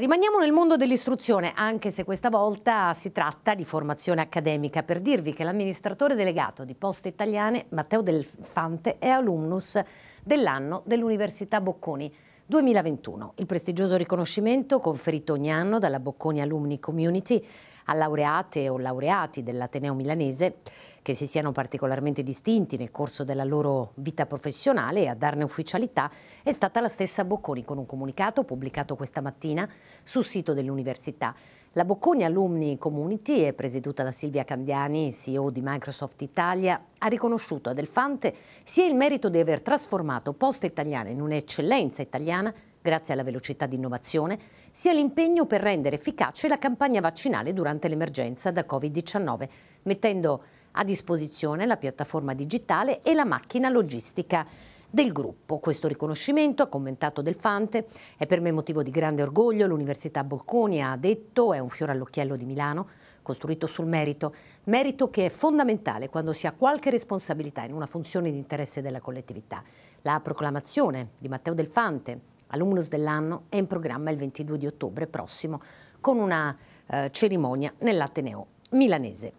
Rimaniamo nel mondo dell'istruzione, anche se questa volta si tratta di formazione accademica, per dirvi che l'amministratore delegato di Poste Italiane, Matteo Del Fante, è alumnus dell'anno dell'Università Bocconi 2021. Il prestigioso riconoscimento, conferito ogni anno dalla Bocconi Alumni Community, a laureate o laureati dell'Ateneo milanese che si siano particolarmente distinti nel corso della loro vita professionale e a darne ufficialità è stata la stessa Bocconi con un comunicato pubblicato questa mattina sul sito dell'università. La Bocconi Alumni Community, è presieduta da Silvia Candiani, CEO di Microsoft Italia, ha riconosciuto a Delfante sia il merito di aver trasformato Poste Italiana in un'eccellenza italiana grazie alla velocità di innovazione, sia l'impegno per rendere efficace la campagna vaccinale durante l'emergenza da Covid-19, mettendo a disposizione la piattaforma digitale e la macchina logistica del gruppo. Questo riconoscimento, ha commentato Del Fante, è per me motivo di grande orgoglio. L'Università Bolconi ha detto, è un fiore all'occhiello di Milano, costruito sul merito, merito che è fondamentale quando si ha qualche responsabilità in una funzione di interesse della collettività. La proclamazione di Matteo Del Fante Alumnus dell'anno è in programma il 22 di ottobre prossimo con una eh, cerimonia nell'Ateneo milanese.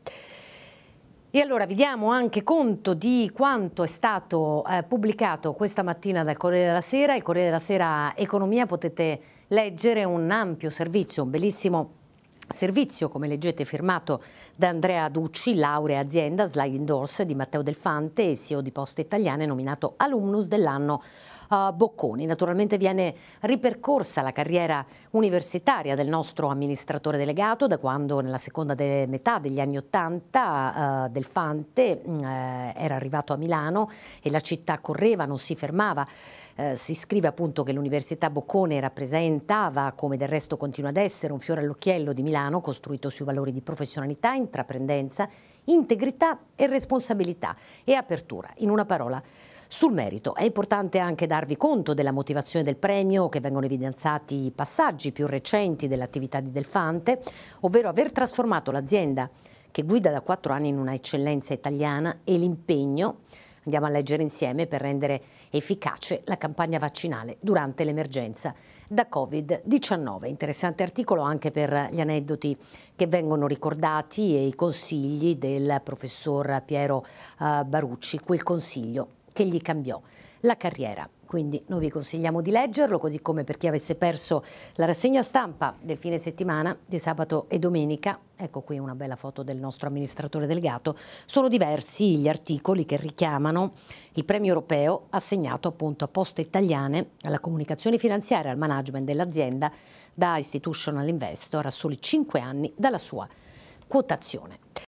E allora vi diamo anche conto di quanto è stato eh, pubblicato questa mattina dal Corriere della Sera. Il Corriere della Sera Economia potete leggere un ampio servizio, un bellissimo Servizio, come leggete, firmato da Andrea Ducci, laurea azienda Slide Indoors di Matteo Delfante, CEO di Poste Italiane, nominato alumnus dell'anno uh, Bocconi. Naturalmente viene ripercorsa la carriera universitaria del nostro amministratore delegato da quando nella seconda de metà degli anni Ottanta uh, eh, Delfante uh, mm, eh, era arrivato a Milano e la città correva, non si fermava. Uh, si scrive appunto che l'Università Boccone rappresentava, come del resto continua ad essere, un fiore all'occhiello di Milano italiano costruito sui valori di professionalità, intraprendenza, integrità e responsabilità e apertura, in una parola. Sul merito è importante anche darvi conto della motivazione del premio che vengono evidenziati i passaggi più recenti dell'attività di Delfante, ovvero aver trasformato l'azienda che guida da quattro anni in una eccellenza italiana e l'impegno Andiamo a leggere insieme per rendere efficace la campagna vaccinale durante l'emergenza da Covid-19. Interessante articolo anche per gli aneddoti che vengono ricordati e i consigli del professor Piero eh, Barucci, quel consiglio che gli cambiò la carriera quindi noi vi consigliamo di leggerlo, così come per chi avesse perso la rassegna stampa del fine settimana di sabato e domenica. Ecco qui una bella foto del nostro amministratore delegato. Sono diversi gli articoli che richiamano il premio europeo assegnato appunto a poste italiane alla comunicazione finanziaria, e al management dell'azienda da institutional investor a soli 5 anni dalla sua quotazione.